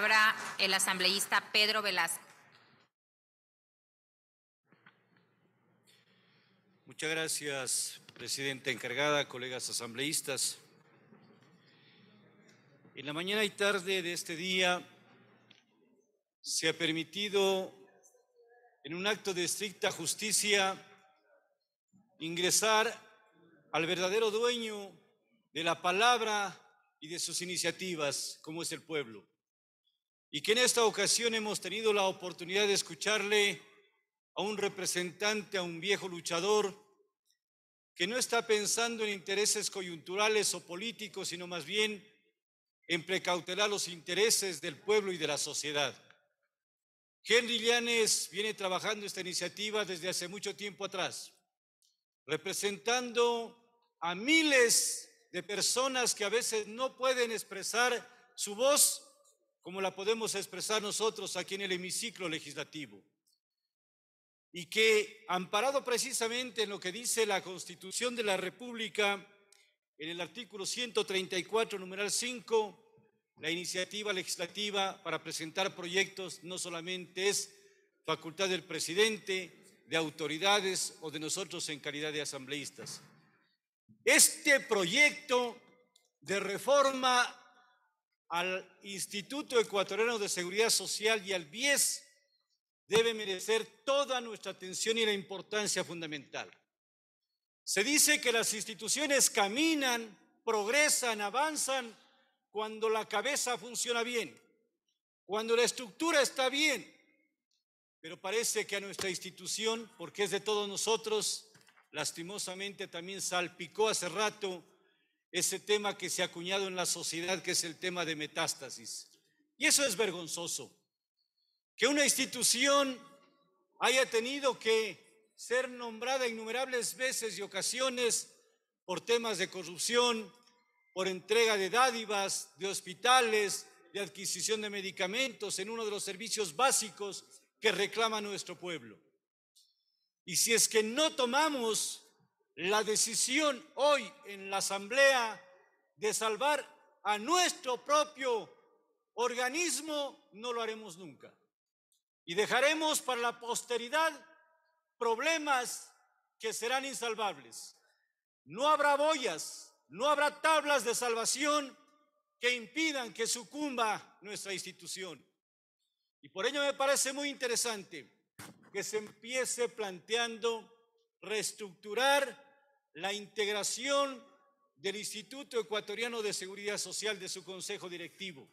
palabra el asambleísta Pedro Velasco. Muchas gracias, Presidenta encargada, colegas asambleístas. En la mañana y tarde de este día se ha permitido, en un acto de estricta justicia, ingresar al verdadero dueño de la palabra y de sus iniciativas, como es el pueblo y que en esta ocasión hemos tenido la oportunidad de escucharle a un representante, a un viejo luchador, que no está pensando en intereses coyunturales o políticos, sino más bien en precautelar los intereses del pueblo y de la sociedad. Henry Llanes viene trabajando esta iniciativa desde hace mucho tiempo atrás, representando a miles de personas que a veces no pueden expresar su voz como la podemos expresar nosotros aquí en el hemiciclo legislativo, y que, amparado precisamente en lo que dice la Constitución de la República, en el artículo 134, numeral 5, la iniciativa legislativa para presentar proyectos no solamente es facultad del presidente, de autoridades o de nosotros en calidad de asambleístas. Este proyecto de reforma al Instituto Ecuatoriano de Seguridad Social y al BIES debe merecer toda nuestra atención y la importancia fundamental. Se dice que las instituciones caminan, progresan, avanzan cuando la cabeza funciona bien, cuando la estructura está bien. Pero parece que a nuestra institución, porque es de todos nosotros, lastimosamente también salpicó hace rato ese tema que se ha acuñado en la sociedad, que es el tema de metástasis. Y eso es vergonzoso. Que una institución haya tenido que ser nombrada innumerables veces y ocasiones por temas de corrupción, por entrega de dádivas, de hospitales, de adquisición de medicamentos en uno de los servicios básicos que reclama nuestro pueblo. Y si es que no tomamos la decisión hoy en la Asamblea de salvar a nuestro propio organismo, no lo haremos nunca. Y dejaremos para la posteridad problemas que serán insalvables. No habrá boyas, no habrá tablas de salvación que impidan que sucumba nuestra institución. Y por ello me parece muy interesante que se empiece planteando reestructurar la integración del Instituto Ecuatoriano de Seguridad Social de su Consejo Directivo.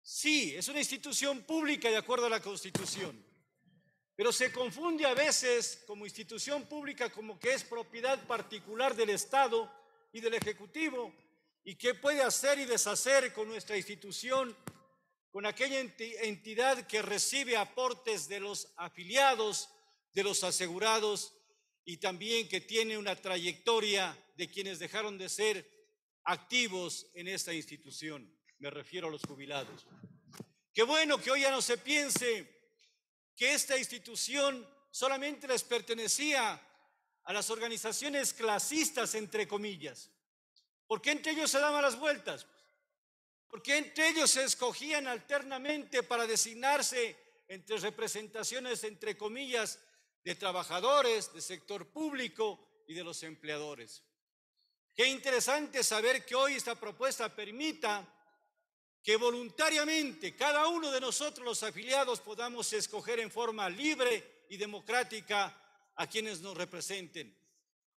Sí, es una institución pública de acuerdo a la Constitución, pero se confunde a veces como institución pública como que es propiedad particular del Estado y del Ejecutivo y que puede hacer y deshacer con nuestra institución, con aquella entidad que recibe aportes de los afiliados, de los asegurados y también que tiene una trayectoria de quienes dejaron de ser activos en esta institución. Me refiero a los jubilados. Qué bueno que hoy ya no se piense que esta institución solamente les pertenecía a las organizaciones clasistas, entre comillas. ¿Por qué entre ellos se daban las vueltas? ¿Por qué entre ellos se escogían alternamente para designarse entre representaciones, entre comillas, de trabajadores, del sector público y de los empleadores. Qué interesante saber que hoy esta propuesta permita que voluntariamente cada uno de nosotros los afiliados podamos escoger en forma libre y democrática a quienes nos representen,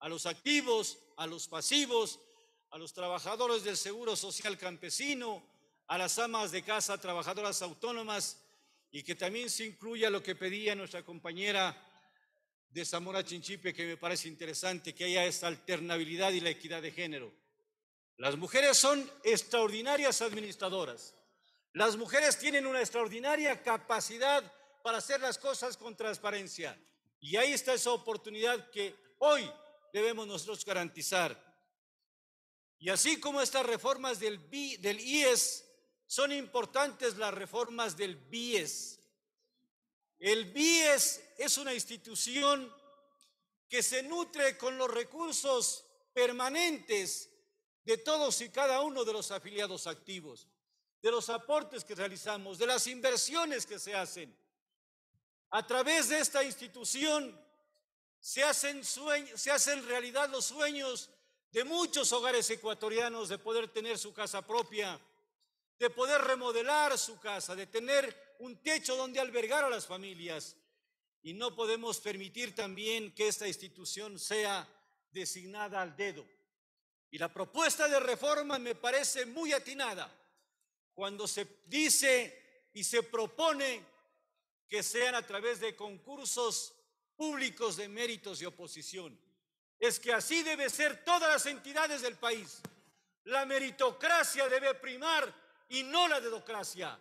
a los activos, a los pasivos, a los trabajadores del Seguro Social Campesino, a las amas de casa, trabajadoras autónomas, y que también se incluya lo que pedía nuestra compañera de Zamora Chinchipe que me parece interesante que haya esta alternabilidad y la equidad de género. Las mujeres son extraordinarias administradoras. Las mujeres tienen una extraordinaria capacidad para hacer las cosas con transparencia. Y ahí está esa oportunidad que hoy debemos nosotros garantizar. Y así como estas reformas del, del IES, son importantes las reformas del BIES, el BIES es una institución que se nutre con los recursos permanentes de todos y cada uno de los afiliados activos, de los aportes que realizamos, de las inversiones que se hacen. A través de esta institución se hacen, sueños, se hacen realidad los sueños de muchos hogares ecuatorianos de poder tener su casa propia, de poder remodelar su casa, de tener un techo donde albergar a las familias. Y no podemos permitir también que esta institución sea designada al dedo. Y la propuesta de reforma me parece muy atinada cuando se dice y se propone que sean a través de concursos públicos de méritos y oposición. Es que así debe ser todas las entidades del país. La meritocracia debe primar y no la dedocracia.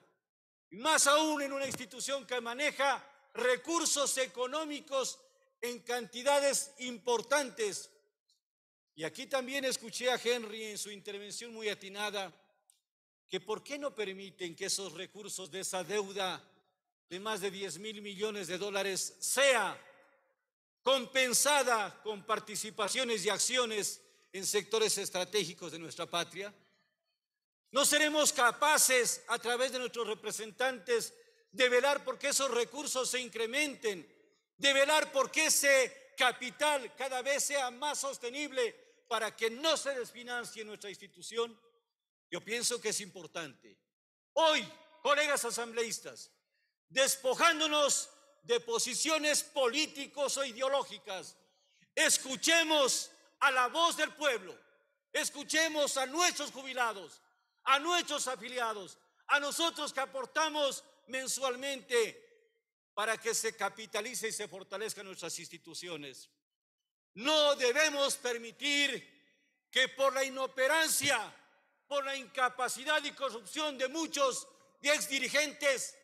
más aún en una institución que maneja recursos económicos en cantidades importantes. Y aquí también escuché a Henry en su intervención muy atinada que por qué no permiten que esos recursos de esa deuda de más de 10 mil millones de dólares sea compensada con participaciones y acciones en sectores estratégicos de nuestra patria. No seremos capaces a través de nuestros representantes de velar por que esos recursos se incrementen, de velar por que ese capital cada vez sea más sostenible para que no se desfinancie nuestra institución. Yo pienso que es importante. Hoy, colegas asambleístas, despojándonos de posiciones políticos o ideológicas, escuchemos a la voz del pueblo, escuchemos a nuestros jubilados, a nuestros afiliados, a nosotros que aportamos mensualmente para que se capitalice y se fortalezcan nuestras instituciones. No debemos permitir que por la inoperancia, por la incapacidad y corrupción de muchos ex dirigentes,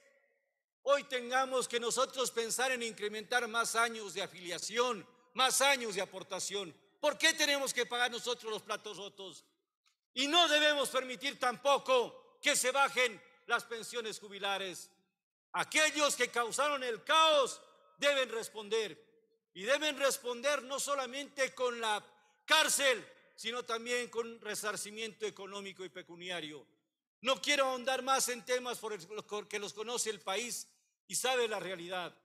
hoy tengamos que nosotros pensar en incrementar más años de afiliación, más años de aportación. ¿Por qué tenemos que pagar nosotros los platos rotos? Y no debemos permitir tampoco que se bajen las pensiones jubilares. Aquellos que causaron el caos deben responder. Y deben responder no solamente con la cárcel, sino también con resarcimiento económico y pecuniario. No quiero ahondar más en temas porque los conoce el país y sabe la realidad.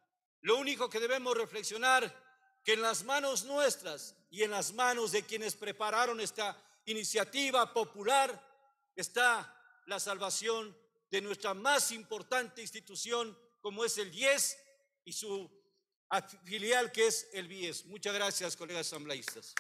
Lo único que debemos reflexionar que en las manos nuestras y en las manos de quienes prepararon esta iniciativa popular está la salvación de nuestra más importante institución como es el 10 y su filial que es el BIES. Muchas gracias, colegas asambleístas.